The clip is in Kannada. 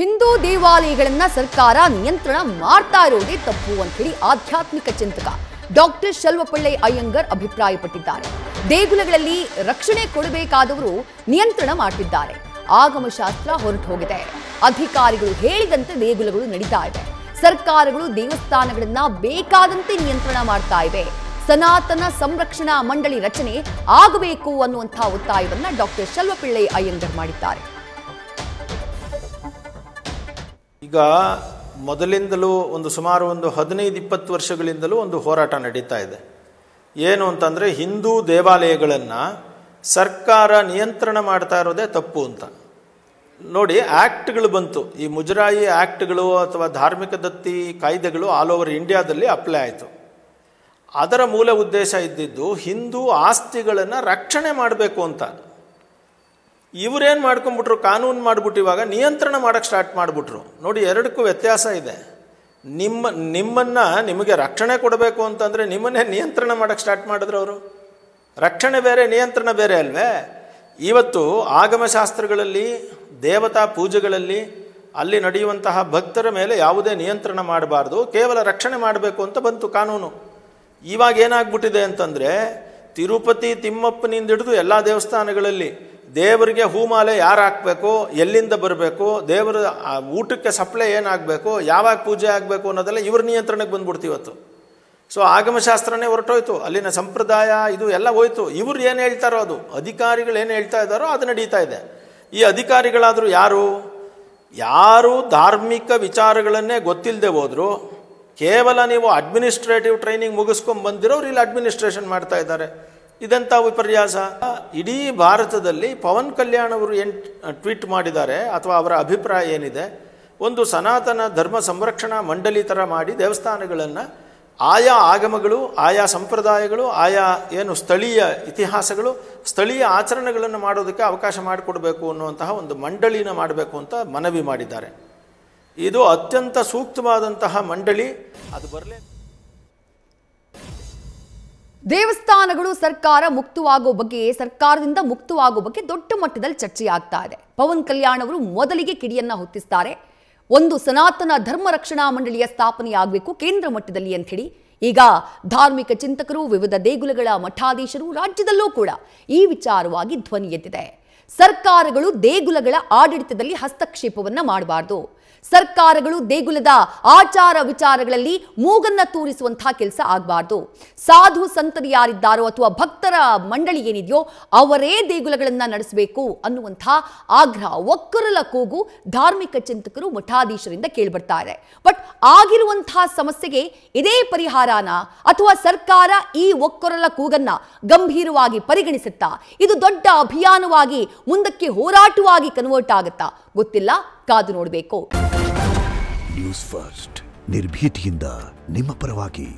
ಹಿಂದೂ ದೇವಾಲಯಗಳನ್ನ ಸರ್ಕಾರ ನಿಯಂತ್ರಣ ಮಾಡ್ತಾ ಇರೋದೇ ತಪ್ಪು ಅಂತ ಹೇಳಿ ಆಧ್ಯಾತ್ಮಿಕ ಚಿಂತಕ ಡಾಕ್ಟರ್ ಶಲ್ವಪಳ್ಳೆ ಅಯ್ಯಂಗರ್ ಅಭಿಪ್ರಾಯಪಟ್ಟಿದ್ದಾರೆ ದೇಗುಲಗಳಲ್ಲಿ ರಕ್ಷಣೆ ಕೊಡಬೇಕಾದವರು ನಿಯಂತ್ರಣ ಮಾಡ್ತಿದ್ದಾರೆ ಆಗಮಶಾಸ್ತ್ರ ಹೊರಟು ಹೋಗಿದೆ ಅಧಿಕಾರಿಗಳು ಹೇಳಿದಂತೆ ದೇಗುಲಗಳು ನಡೀತಾ ಇವೆ ಸರ್ಕಾರಗಳು ದೇವಸ್ಥಾನಗಳನ್ನ ಬೇಕಾದಂತೆ ನಿಯಂತ್ರಣ ಮಾಡ್ತಾ ಇವೆ ಸನಾತನ ಸಂರಕ್ಷಣಾ ಮಂಡಳಿ ರಚನೆ ಆಗಬೇಕು ಅನ್ನುವಂತಹ ಒತ್ತಾಯವನ್ನ ಡಾಕ್ಟರ್ ಶಲ್ವಪಿಳ್ಳೆ ಅಯ್ಯಂಗರ್ ಮಾಡಿದ್ದಾರೆ ಈಗ ಮೊದಲಿಂದಲೂ ಒಂದು ಸುಮಾರು ಒಂದು ಹದಿನೈದು ಇಪ್ಪತ್ತು ವರ್ಷಗಳಿಂದಲೂ ಒಂದು ಹೋರಾಟ ನಡೀತಾ ಇದೆ ಏನು ಅಂತಂದರೆ ಹಿಂದೂ ದೇವಾಲಯಗಳನ್ನು ಸರ್ಕಾರ ನಿಯಂತ್ರಣ ಮಾಡ್ತಾ ಇರೋದೇ ತಪ್ಪು ಅಂತ ನೋಡಿ ಆ್ಯಕ್ಟ್ಗಳು ಬಂತು ಈ ಮುಜರಾಯಿ ಆ್ಯಕ್ಟ್ಗಳು ಅಥವಾ ಧಾರ್ಮಿಕ ದತ್ತಿ ಕಾಯ್ದೆಗಳು ಆಲ್ ಓವರ್ ಇಂಡಿಯಾದಲ್ಲಿ ಅಪ್ಲೈ ಆಯಿತು ಅದರ ಮೂಲ ಉದ್ದೇಶ ಇದ್ದಿದ್ದು ಹಿಂದೂ ಆಸ್ತಿಗಳನ್ನು ರಕ್ಷಣೆ ಮಾಡಬೇಕು ಅಂತ ಇವರೇನು ಮಾಡ್ಕೊಂಬಿಟ್ರು ಕಾನೂನು ಮಾಡಿಬಿಟ್ಟು ಇವಾಗ ನಿಯಂತ್ರಣ ಮಾಡೋಕ್ಕೆ ಸ್ಟಾರ್ಟ್ ಮಾಡಿಬಿಟ್ರು ನೋಡಿ ಎರಡಕ್ಕೂ ವ್ಯತ್ಯಾಸ ಇದೆ ನಿಮ್ಮ ನಿಮ್ಮನ್ನು ನಿಮಗೆ ರಕ್ಷಣೆ ಕೊಡಬೇಕು ಅಂತಂದರೆ ನಿಮ್ಮನ್ನೇ ನಿಯಂತ್ರಣ ಮಾಡೋಕ್ಕೆ ಸ್ಟಾರ್ಟ್ ಮಾಡಿದ್ರು ಅವರು ರಕ್ಷಣೆ ಬೇರೆ ನಿಯಂತ್ರಣ ಬೇರೆ ಅಲ್ವೇ ಇವತ್ತು ಆಗಮಶಾಸ್ತ್ರಗಳಲ್ಲಿ ದೇವತಾ ಪೂಜೆಗಳಲ್ಲಿ ಅಲ್ಲಿ ನಡೆಯುವಂತಹ ಭಕ್ತರ ಮೇಲೆ ಯಾವುದೇ ನಿಯಂತ್ರಣ ಮಾಡಬಾರ್ದು ಕೇವಲ ರಕ್ಷಣೆ ಮಾಡಬೇಕು ಅಂತ ಬಂತು ಕಾನೂನು ಇವಾಗ ಏನಾಗ್ಬಿಟ್ಟಿದೆ ಅಂತಂದರೆ ತಿರುಪತಿ ತಿಮ್ಮಪ್ಪನಿಂದ ಹಿಡಿದು ಎಲ್ಲ ದೇವಸ್ಥಾನಗಳಲ್ಲಿ ದೇವರಿಗೆ ಹೂಮಾಲೆ ಯಾರು ಹಾಕಬೇಕು ಎಲ್ಲಿಂದ ಬರಬೇಕು ದೇವರ ಊಟಕ್ಕೆ ಸಪ್ಲೈ ಏನಾಗಬೇಕು ಯಾವಾಗ ಪೂಜೆ ಆಗಬೇಕು ಅನ್ನೋದೆಲ್ಲ ಇವ್ರ ನಿಯಂತ್ರಣಕ್ಕೆ ಬಂದ್ಬಿಡ್ತೀವತ್ತು ಸೊ ಆಗಮಶಾಸ್ತ್ರನೇ ಹೊರಟೋಯ್ತು ಅಲ್ಲಿನ ಸಂಪ್ರದಾಯ ಇದು ಎಲ್ಲ ಹೋಯ್ತು ಇವ್ರು ಏನು ಹೇಳ್ತಾರೋ ಅದು ಅಧಿಕಾರಿಗಳು ಏನು ಹೇಳ್ತಾ ಇದ್ದಾರೋ ಅದು ನಡೀತಾ ಇದೆ ಈ ಅಧಿಕಾರಿಗಳಾದರೂ ಯಾರು ಯಾರು ಧಾರ್ಮಿಕ ವಿಚಾರಗಳನ್ನೇ ಗೊತ್ತಿಲ್ಲದೆ ಹೋದರೂ ಕೇವಲ ನೀವು ಅಡ್ಮಿನಿಸ್ಟ್ರೇಟಿವ್ ಟ್ರೈನಿಂಗ್ ಮುಗಿಸ್ಕೊಂಡು ಬಂದಿರೋರು ಇಲ್ಲಿ ಅಡ್ಮಿನಿಸ್ಟ್ರೇಷನ್ ಮಾಡ್ತಾ ಇದ್ದಾರೆ ಇದಂಥ ವಿಪರ್ಯಾಸ ಇಡೀ ಭಾರತದಲ್ಲಿ ಪವನ್ ಕಲ್ಯಾಣ್ ಅವರು ಏನು ಟ್ವೀಟ್ ಮಾಡಿದ್ದಾರೆ ಅಥವಾ ಅವರ ಅಭಿಪ್ರಾಯ ಏನಿದೆ ಒಂದು ಸನಾತನ ಧರ್ಮ ಸಂರಕ್ಷಣಾ ಮಂಡಳಿ ಥರ ಮಾಡಿ ದೇವಸ್ಥಾನಗಳನ್ನು ಆಯಾ ಆಗಮಗಳು ಆಯಾ ಸಂಪ್ರದಾಯಗಳು ಆಯಾ ಏನು ಸ್ಥಳೀಯ ಇತಿಹಾಸಗಳು ಸ್ಥಳೀಯ ಆಚರಣೆಗಳನ್ನು ಮಾಡೋದಕ್ಕೆ ಅವಕಾಶ ಮಾಡಿಕೊಡಬೇಕು ಅನ್ನುವಂತಹ ಒಂದು ಮಂಡಳಿನ ಮಾಡಬೇಕು ಅಂತ ಮನವಿ ಮಾಡಿದ್ದಾರೆ ಇದು ಅತ್ಯಂತ ಸೂಕ್ತವಾದಂತಹ ಮಂಡಳಿ ಅದು ಬರಲೇ ದೇವಸ್ಥಾನಗಳು ಸರ್ಕಾರ ಮುಕ್ತವಾಗುವ ಬಗ್ಗೆ ಸರ್ಕಾರದಿಂದ ಮುಕ್ತವಾಗುವ ಬಗ್ಗೆ ದೊಡ್ಡ ಮಟ್ಟದಲ್ಲಿ ಚರ್ಚೆ ಆಗ್ತಾ ಇದೆ ಪವನ್ ಕಲ್ಯಾಣ್ ಅವರು ಮೊದಲಿಗೆ ಕಿಡಿಯನ್ನ ಹೊತ್ತಿಸ್ತಾರೆ ಒಂದು ಸನಾತನ ಧರ್ಮ ರಕ್ಷಣಾ ಮಂಡಳಿಯ ಸ್ಥಾಪನೆ ಆಗಬೇಕು ಕೇಂದ್ರ ಮಟ್ಟದಲ್ಲಿ ಅಂತ ಹೇಳಿ ಈಗ ಧಾರ್ಮಿಕ ಚಿಂತಕರು ವಿವಿಧ ದೇಗುಲಗಳ ಮಠಾಧೀಶರು ರಾಜ್ಯದಲ್ಲೂ ಕೂಡ ಈ ವಿಚಾರವಾಗಿ ಧ್ವನಿ ಎದ್ದಿದೆ ಸರ್ಕಾರಗಳು ದೇಗುಲಗಳ ಆಡಳಿತದಲ್ಲಿ ಹಸ್ತಕ್ಷೇಪವನ್ನ ಮಾಡಬಾರ್ದು ಸರ್ಕಾರಗಳು ದೇಗುಲದ ಆಚಾರ ವಿಚಾರಗಳಲ್ಲಿ ಮೂಗನ್ನ ತೂರಿಸುವಂತಹ ಕೆಲಸ ಆಗಬಾರ್ದು ಸಾಧು ಸಂತರು ಯಾರಿದ್ದಾರೋ ಅಥವಾ ಭಕ್ತರ ಮಂಡಳಿ ಏನಿದೆಯೋ ಅವರೇ ದೇಗುಲಗಳನ್ನು ನಡೆಸಬೇಕು ಅನ್ನುವಂಥ ಆಗ್ರಹ ಒಕ್ಕರಲ ಕೂಗು ಧಾರ್ಮಿಕ ಚಿಂತಕರು ಮಠಾಧೀಶರಿಂದ ಕೇಳ್ಬರ್ತಾರೆ ಬಟ್ ಆಗಿರುವಂತಹ ಸಮಸ್ಯೆಗೆ ಇದೇ ಪರಿಹಾರನ ಅಥವಾ ಸರ್ಕಾರ ಈ ಒಕ್ಕರಲ ಕೂಗನ್ನ ಗಂಭೀರವಾಗಿ ಪರಿಗಣಿಸುತ್ತಾ ಇದು ದೊಡ್ಡ ಅಭಿಯಾನವಾಗಿ ಮುಂದಕ್ಕೆ ಹೋರಾಟವಾಗಿ ಕನ್ವರ್ಟ್ ಆಗುತ್ತಾ ಗೊತ್ತಿಲ್ಲ ಕಾದು ನೋಡಬೇಕು ನ್ಯೂಸ್ ಫಸ್ಟ್ ನಿರ್ಭೀತಿಯಿಂದ ನಿಮ್ಮ ಪರವಾಗಿ